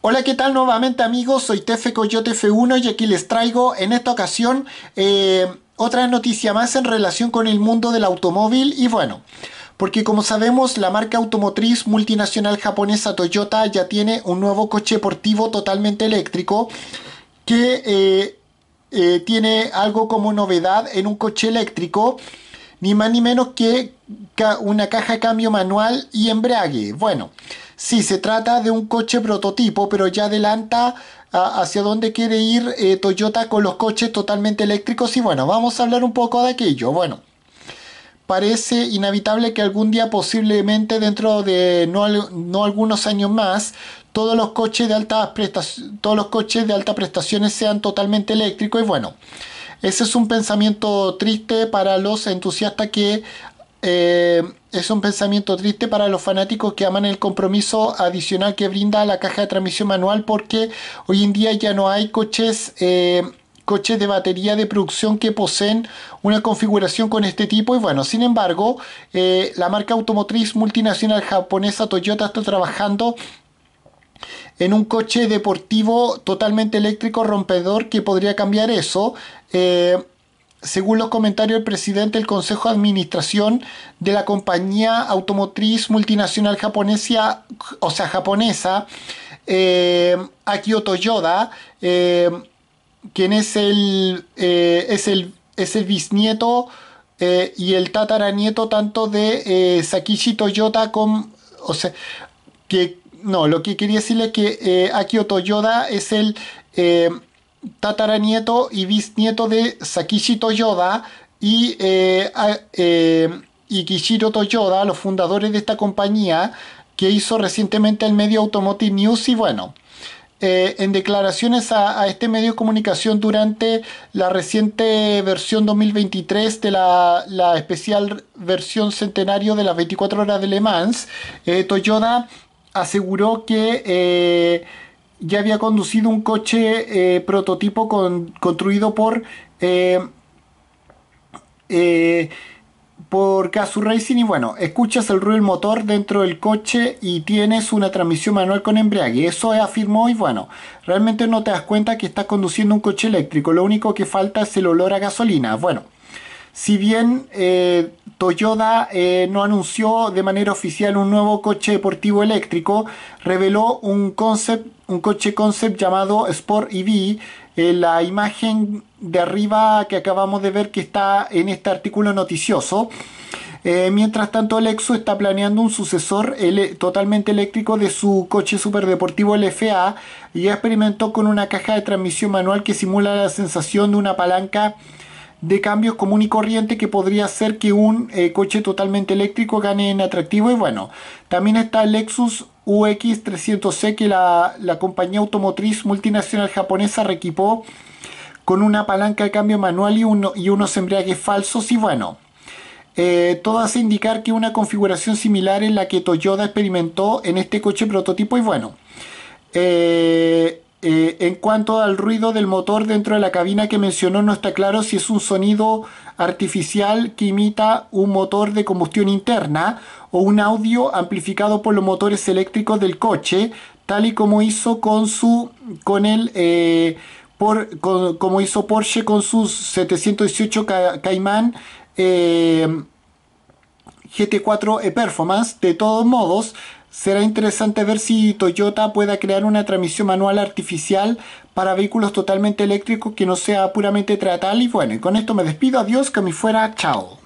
Hola, ¿qué tal nuevamente amigos? Soy Tefe Coyote F1 y aquí les traigo en esta ocasión eh, otra noticia más en relación con el mundo del automóvil y bueno, porque como sabemos la marca automotriz multinacional japonesa Toyota ya tiene un nuevo coche deportivo totalmente eléctrico que eh, eh, tiene algo como novedad en un coche eléctrico, ni más ni menos que una caja de cambio manual y embrague. Bueno, Sí, se trata de un coche prototipo, pero ya adelanta hacia dónde quiere ir eh, Toyota con los coches totalmente eléctricos. Y bueno, vamos a hablar un poco de aquello. Bueno, parece inevitable que algún día, posiblemente dentro de no, algunos años más, todos los coches de altas todos los coches de alta prestaciones sean totalmente eléctricos. Y bueno. Ese es un pensamiento triste para los entusiastas que eh, es un pensamiento triste para los fanáticos que aman el compromiso adicional que brinda la caja de transmisión manual porque hoy en día ya no hay coches eh, coches de batería de producción que poseen una configuración con este tipo y bueno, sin embargo, eh, la marca automotriz multinacional japonesa Toyota está trabajando en un coche deportivo totalmente eléctrico rompedor que podría cambiar eso según los comentarios del presidente del Consejo de Administración de la compañía automotriz multinacional japonesa, o sea, japonesa, eh, Akio Toyoda, eh, quien es el, eh, es el, es el bisnieto y el tataranieto tanto de Sakishi Toyota como, o sea, que, no, lo que quería decirle es que Akio Toyoda es el tataranieto y bisnieto de Sakishi Toyoda y, eh, eh Kishiro Toyoda, los fundadores de esta compañía que hizo recientemente el medio Automotive News y bueno, eh, en declaraciones a, este medio de comunicación durante la reciente versión 2023 de la, especial versión centenario de las 24 horas de Le Mans, eh, Toyoda aseguró que ya había conducido un coche eh, prototipo construido por, eh, eh por Kazu Racing y bueno, escuchas el ruido del motor dentro del coche y tienes una transmisión manual con embriague. Eso afirmó y bueno, realmente no te das cuenta que estás conduciendo un coche eléctrico, lo único que falta es el olor a gasolina. Bueno, si bien eh, Toyota eh, no anunció de manera oficial un nuevo coche deportivo eléctrico, reveló un, un coche concept llamado Sport EV. Eh, la imagen de arriba que acabamos de ver que está en este artículo noticioso. Eh, mientras tanto, Lexus está planeando un sucesor totalmente eléctrico de su coche superdeportivo LFA y experimentó con una caja de transmisión manual que simula la sensación de una palanca de cambios común y corriente que podría hacer que un eh, coche totalmente eléctrico gane en atractivo y bueno, también está el Lexus UX300C que la, compañía automotriz multinacional japonesa reequipó con una palanca de cambio manual y, uno, y unos embragues falsos y bueno, eh, todo hace indicar que una configuración similar es la que Toyota experimentó en este coche prototipo y bueno, eh, eh, en cuanto al ruido del motor dentro de la cabina que mencionó, no está claro si es un sonido artificial que imita un motor de combustión interna o un audio amplificado por los motores eléctricos del coche, tal y como hizo con su con el eh, por, como hizo Porsche con sus 718 Cayman eh, GT4 e Performance. De todos modos, Será interesante ver si Toyota pueda crear una transmisión manual artificial para vehículos totalmente eléctricos que no sea puramente tratal. Y bueno, con esto me despido. Adiós, que me fuera. Chao.